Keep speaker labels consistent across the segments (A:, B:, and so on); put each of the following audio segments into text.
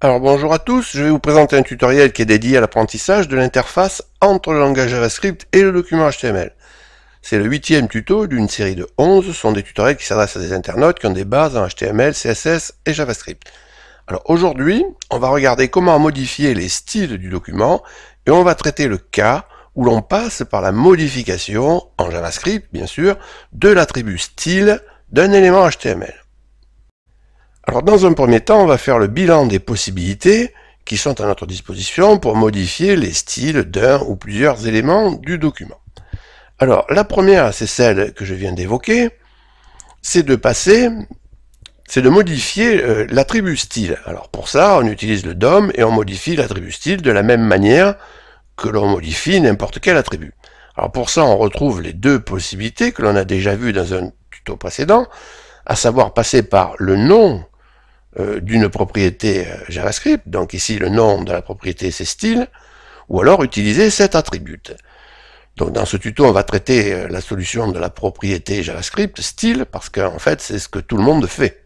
A: Alors bonjour à tous, je vais vous présenter un tutoriel qui est dédié à l'apprentissage de l'interface entre le langage JavaScript et le document HTML. C'est le huitième tuto d'une série de 11, ce sont des tutoriels qui s'adressent à des internautes qui ont des bases en HTML, CSS et JavaScript. Alors aujourd'hui, on va regarder comment modifier les styles du document et on va traiter le cas où l'on passe par la modification, en JavaScript bien sûr, de l'attribut style d'un élément HTML. Alors dans un premier temps, on va faire le bilan des possibilités qui sont à notre disposition pour modifier les styles d'un ou plusieurs éléments du document. Alors la première, c'est celle que je viens d'évoquer, c'est de passer, c'est de modifier euh, l'attribut style. Alors pour ça, on utilise le DOM et on modifie l'attribut style de la même manière que l'on modifie n'importe quel attribut. Alors pour ça, on retrouve les deux possibilités que l'on a déjà vues dans un tuto précédent, à savoir passer par le nom euh, d'une propriété euh, JavaScript, donc ici le nom de la propriété c'est style, ou alors utiliser cet attribut. Donc dans ce tuto, on va traiter euh, la solution de la propriété JavaScript style, parce qu'en fait c'est ce que tout le monde fait.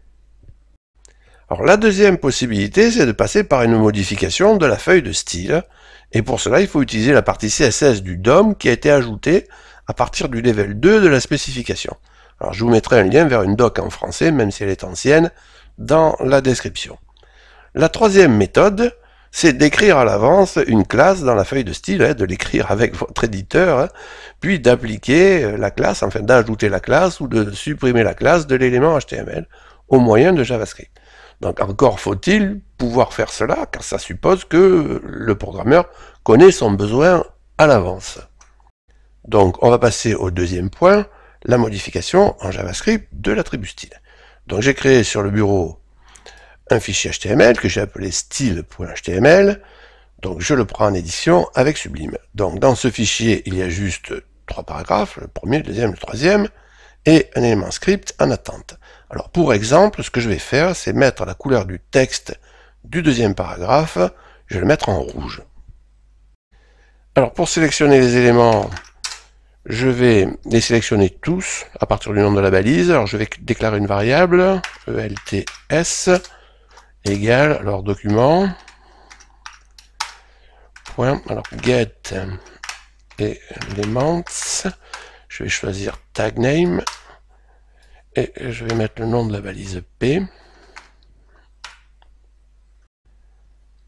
A: Alors la deuxième possibilité, c'est de passer par une modification de la feuille de style, et pour cela il faut utiliser la partie CSS du DOM qui a été ajoutée à partir du level 2 de la spécification. Alors je vous mettrai un lien vers une doc en français, même si elle est ancienne, dans la description. La troisième méthode, c'est d'écrire à l'avance une classe dans la feuille de style, hein, de l'écrire avec votre éditeur, hein, puis d'appliquer euh, la classe, enfin d'ajouter la classe ou de supprimer la classe de l'élément HTML au moyen de JavaScript. Donc encore faut-il pouvoir faire cela, car ça suppose que le programmeur connaît son besoin à l'avance. Donc on va passer au deuxième point, la modification en JavaScript de l'attribut style. Donc j'ai créé sur le bureau un fichier HTML que j'ai appelé style.html. Donc je le prends en édition avec Sublime. Donc dans ce fichier, il y a juste trois paragraphes, le premier, le deuxième, le troisième, et un élément script en attente. Alors pour exemple, ce que je vais faire, c'est mettre la couleur du texte du deuxième paragraphe, je vais le mettre en rouge. Alors pour sélectionner les éléments, je vais les sélectionner tous à partir du nom de la balise. Alors je vais déclarer une variable elts égale leur document. Point. Alors get elements. Je vais choisir tagName, et je vais mettre le nom de la balise P.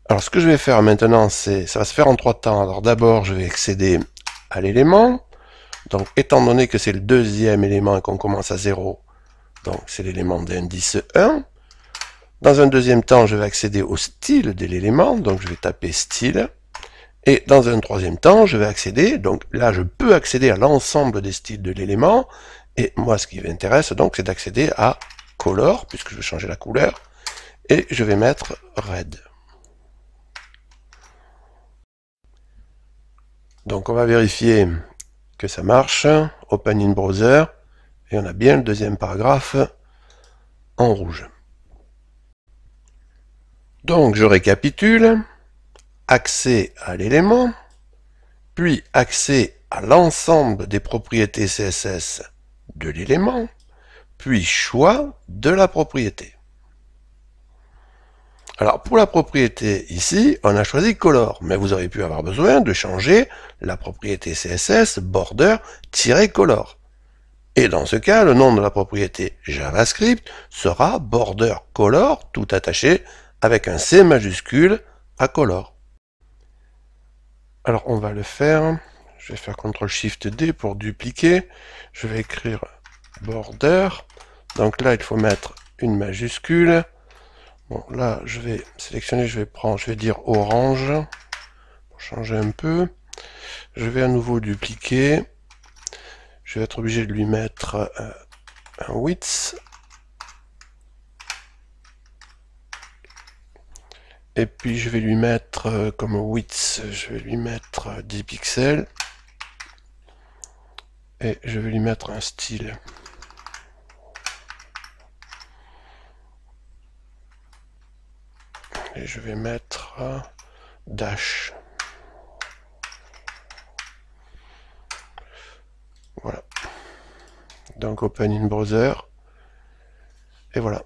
A: Alors ce que je vais faire maintenant, c'est ça va se faire en trois temps. Alors d'abord, je vais accéder à l'élément. Donc, étant donné que c'est le deuxième élément et qu'on commence à 0, donc c'est l'élément d'indice 1. Dans un deuxième temps, je vais accéder au style de l'élément, donc je vais taper style. Et dans un troisième temps, je vais accéder, donc là je peux accéder à l'ensemble des styles de l'élément, et moi ce qui m'intéresse donc c'est d'accéder à color, puisque je vais changer la couleur, et je vais mettre red. Donc on va vérifier que ça marche. Open in browser. Et on a bien le deuxième paragraphe en rouge. Donc je récapitule. Accès à l'élément, puis accès à l'ensemble des propriétés CSS de l'élément, puis choix de la propriété. Alors pour la propriété ici, on a choisi color, mais vous auriez pu avoir besoin de changer la propriété CSS border-color. Et dans ce cas, le nom de la propriété JavaScript sera border color tout attaché avec un C majuscule à color. Alors on va le faire. Je vais faire CTRL SHIFT D pour dupliquer. Je vais écrire border. Donc là, il faut mettre une majuscule Bon, là, je vais sélectionner, je vais prendre, je vais dire orange, pour changer un peu. Je vais à nouveau dupliquer. Je vais être obligé de lui mettre euh, un width. Et puis, je vais lui mettre, euh, comme width, je vais lui mettre 10 pixels. Et je vais lui mettre un style. et je vais mettre euh, dash. Voilà. Donc open in browser. Et voilà.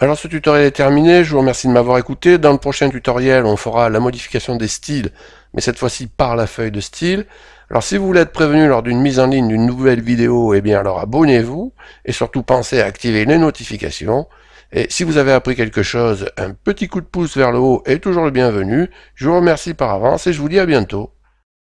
A: Alors ce tutoriel est terminé, je vous remercie de m'avoir écouté. Dans le prochain tutoriel, on fera la modification des styles, mais cette fois-ci par la feuille de style. Alors si vous voulez être prévenu lors d'une mise en ligne d'une nouvelle vidéo, eh bien alors abonnez-vous et surtout pensez à activer les notifications. Et si vous avez appris quelque chose, un petit coup de pouce vers le haut est toujours le bienvenu. Je vous remercie par avance et je vous dis à bientôt.